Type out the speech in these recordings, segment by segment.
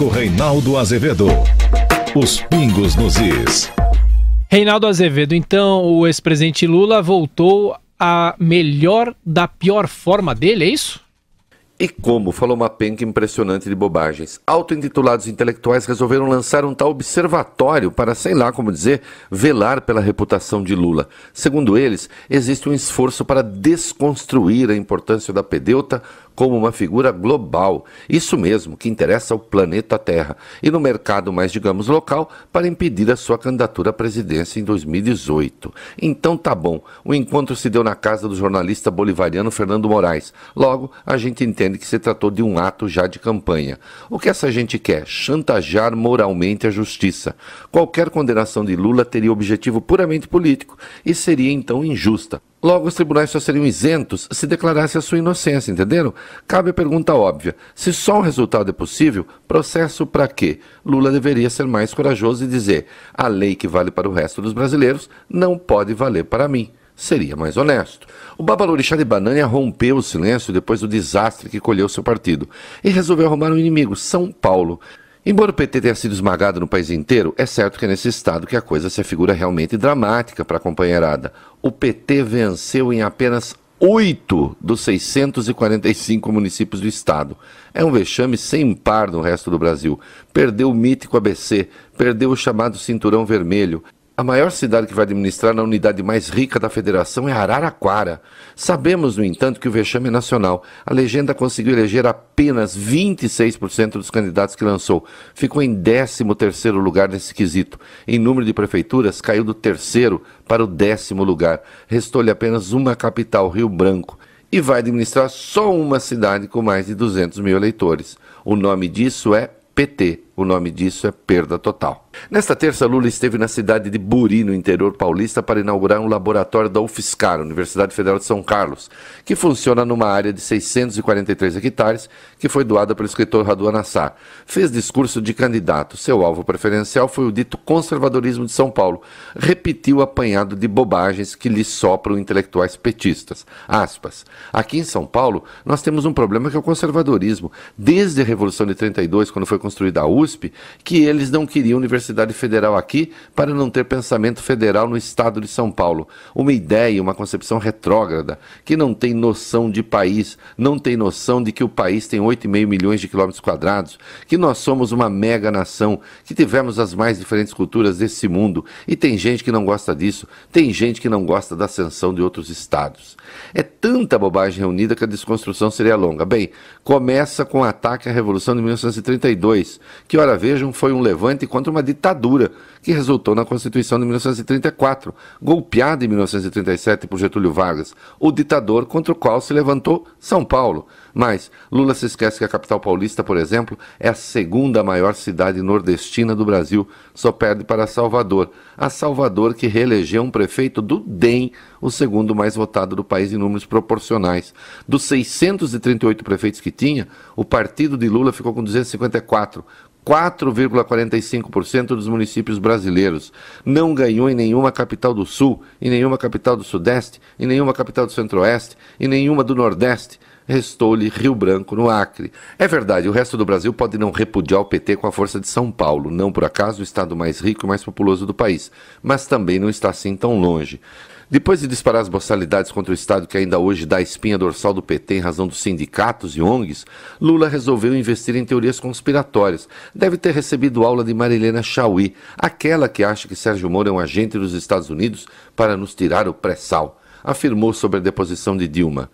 técnico Reinaldo Azevedo. Os pingos nos is. Reinaldo Azevedo, então o ex-presidente Lula voltou a melhor da pior forma dele, é isso? E como falou uma penca impressionante de bobagens. Auto-intitulados intelectuais resolveram lançar um tal observatório para, sei lá como dizer, velar pela reputação de Lula. Segundo eles, existe um esforço para desconstruir a importância da pedeuta como uma figura global, isso mesmo que interessa ao planeta Terra, e no mercado mais, digamos, local, para impedir a sua candidatura à presidência em 2018. Então tá bom, o encontro se deu na casa do jornalista bolivariano Fernando Moraes. Logo, a gente entende que se tratou de um ato já de campanha. O que essa gente quer? Chantagear moralmente a justiça. Qualquer condenação de Lula teria objetivo puramente político e seria então injusta. Logo, os tribunais só seriam isentos se declarasse a sua inocência, entenderam? Cabe a pergunta óbvia: se só um resultado é possível, processo para quê? Lula deveria ser mais corajoso e dizer: a lei que vale para o resto dos brasileiros não pode valer para mim. Seria mais honesto. O Babalorixá de banana rompeu o silêncio depois do desastre que colheu seu partido e resolveu arrumar um inimigo, São Paulo. Embora o PT tenha sido esmagado no país inteiro, é certo que é nesse estado que a coisa se figura realmente dramática para a companheirada o PT venceu em apenas 8 dos 645 municípios do estado. É um vexame sem par no resto do Brasil. Perdeu o mítico ABC, perdeu o chamado Cinturão Vermelho, a maior cidade que vai administrar na unidade mais rica da federação é Araraquara. Sabemos, no entanto, que o vexame é nacional. A legenda conseguiu eleger apenas 26% dos candidatos que lançou. Ficou em 13º lugar nesse quesito. Em número de prefeituras, caiu do terceiro para o décimo lugar. Restou-lhe apenas uma capital, Rio Branco. E vai administrar só uma cidade com mais de 200 mil eleitores. O nome disso é PT, o nome disso é perda total. Nesta terça, Lula esteve na cidade de Buri, no interior paulista, para inaugurar um laboratório da UFSCar, Universidade Federal de São Carlos, que funciona numa área de 643 hectares, que foi doada pelo escritor Raduan Nassar. Fez discurso de candidato. Seu alvo preferencial foi o dito conservadorismo de São Paulo. Repetiu o apanhado de bobagens que lhe sopram intelectuais petistas. Aspas. Aqui em São Paulo, nós temos um problema que é o conservadorismo. Desde a Revolução de 32, quando foi construída a USP, USP, que eles não queriam Universidade Federal aqui para não ter pensamento federal no estado de São Paulo. Uma ideia, uma concepção retrógrada, que não tem noção de país, não tem noção de que o país tem 8,5 milhões de quilômetros quadrados, que nós somos uma mega nação, que tivemos as mais diferentes culturas desse mundo, e tem gente que não gosta disso, tem gente que não gosta da ascensão de outros estados. É tanta bobagem reunida que a desconstrução seria longa. Bem, começa com o ataque à Revolução de 1932, que ora vejam, foi um levante contra uma ditadura que resultou na Constituição de 1934, golpeada em 1937 por Getúlio Vargas, o ditador contra o qual se levantou São Paulo. Mas Lula se esquece que a capital paulista, por exemplo, é a segunda maior cidade nordestina do Brasil, só perde para Salvador. A Salvador que reelegeu um prefeito do DEM, o segundo mais votado do país em números proporcionais. Dos 638 prefeitos que tinha, o partido de Lula ficou com 254, 4,45% dos municípios brasileiros. Não ganhou em nenhuma capital do Sul, em nenhuma capital do Sudeste, em nenhuma capital do Centro-Oeste, em nenhuma do Nordeste. Restou-lhe Rio Branco, no Acre. É verdade, o resto do Brasil pode não repudiar o PT com a força de São Paulo, não por acaso o estado mais rico e mais populoso do país, mas também não está assim tão longe. Depois de disparar as boçalidades contra o Estado que ainda hoje dá a espinha dorsal do PT em razão dos sindicatos e ONGs, Lula resolveu investir em teorias conspiratórias. Deve ter recebido aula de Marilena Chauí, aquela que acha que Sérgio Moro é um agente dos Estados Unidos para nos tirar o pré-sal, afirmou sobre a deposição de Dilma.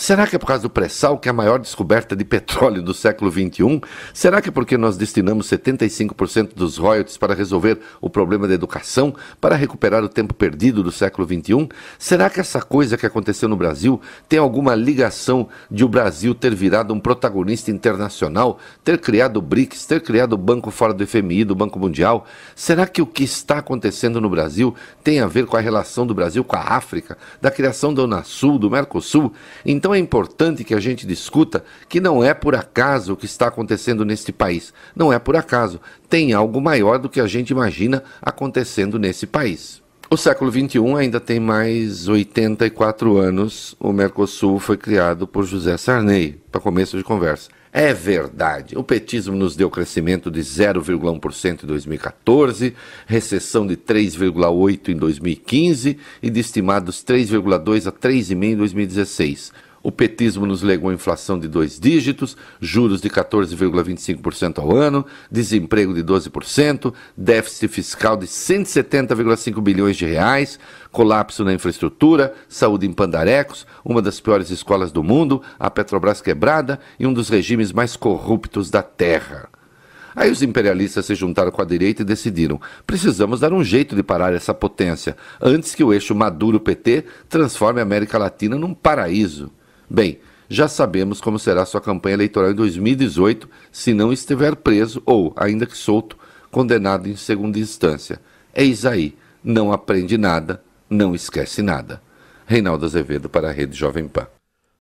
Será que é por causa do pré-sal, que é a maior descoberta de petróleo do século XXI? Será que é porque nós destinamos 75% dos royalties para resolver o problema da educação, para recuperar o tempo perdido do século XXI? Será que essa coisa que aconteceu no Brasil tem alguma ligação de o Brasil ter virado um protagonista internacional, ter criado o BRICS, ter criado o banco fora do FMI, do Banco Mundial? Será que o que está acontecendo no Brasil tem a ver com a relação do Brasil com a África, da criação da Unasul, do Mercosul? Então, então é importante que a gente discuta que não é por acaso o que está acontecendo neste país. Não é por acaso. Tem algo maior do que a gente imagina acontecendo nesse país. O século XXI ainda tem mais 84 anos. O Mercosul foi criado por José Sarney, para começo de conversa. É verdade, o petismo nos deu crescimento de 0,1% em 2014, recessão de 3,8% em 2015 e de estimados 3,2% a 3,5% em 2016. O petismo nos legou inflação de dois dígitos, juros de 14,25% ao ano, desemprego de 12%, déficit fiscal de 170,5 bilhões de reais, colapso na infraestrutura, saúde em pandarecos, uma das piores escolas do mundo, a Petrobras quebrada e um dos regimes mais corruptos da Terra. Aí os imperialistas se juntaram com a direita e decidiram: precisamos dar um jeito de parar essa potência, antes que o eixo Maduro-PT transforme a América Latina num paraíso. Bem, já sabemos como será sua campanha eleitoral em 2018 se não estiver preso ou, ainda que solto, condenado em segunda instância. Eis é aí, não aprende nada, não esquece nada. Reinaldo Azevedo para a Rede Jovem Pan.